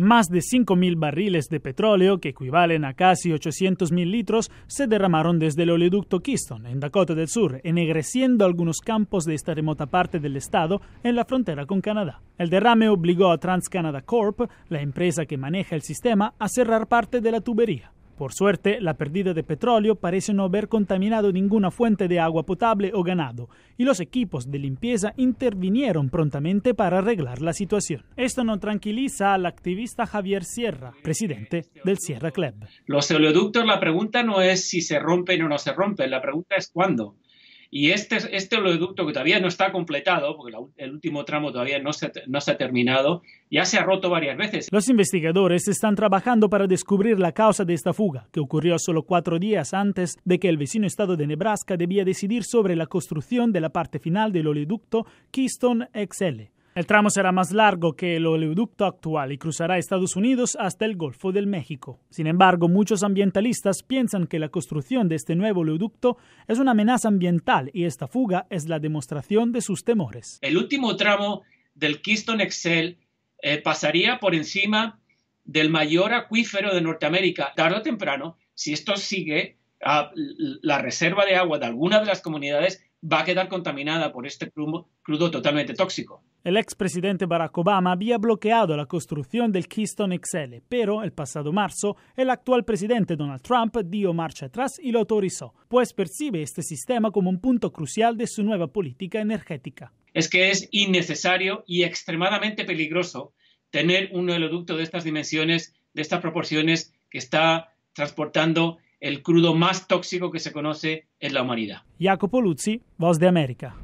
Más de 5.000 barriles de petróleo, que equivalen a casi 800.000 litros, se derramaron desde el oleoducto Keystone, en Dakota del Sur, ennegreciendo algunos campos de esta remota parte del estado en la frontera con Canadá. El derrame obligó a TransCanada Corp, la empresa que maneja el sistema, a cerrar parte de la tubería. Por suerte, la pérdida de petróleo parece no haber contaminado ninguna fuente de agua potable o ganado, y los equipos de limpieza intervinieron prontamente para arreglar la situación. Esto no tranquiliza al activista Javier Sierra, presidente del Sierra Club. Los oleoductos, la pregunta no es si se rompen o no se rompen, la pregunta es cuándo. Y este, este oleoducto que todavía no está completado, porque el último tramo todavía no se, no se ha terminado, ya se ha roto varias veces. Los investigadores están trabajando para descubrir la causa de esta fuga, que ocurrió solo cuatro días antes de que el vecino estado de Nebraska debía decidir sobre la construcción de la parte final del oleoducto Keystone XL. El tramo será más largo que el oleoducto actual y cruzará Estados Unidos hasta el Golfo del México. Sin embargo, muchos ambientalistas piensan que la construcción de este nuevo oleoducto es una amenaza ambiental y esta fuga es la demostración de sus temores. El último tramo del Keystone Excel eh, pasaría por encima del mayor acuífero de Norteamérica. Tarde o temprano, si esto sigue, a ah, la reserva de agua de algunas de las comunidades va a quedar contaminada por este crudo, totalmente tóxico. El expresidente Barack Obama había bloqueado la construcción del Keystone XL, pero el pasado marzo el actual presidente Donald Trump dio marcha atrás y lo autorizó, pues percibe este sistema como un punto crucial de su nueva política energética. Es que es innecesario y extremadamente peligroso tener un oleoducto de estas dimensiones, de estas proporciones, que está transportando el crudo más tóxico que se conoce en la humanidad. Jacopo Luzzi, Voz de América.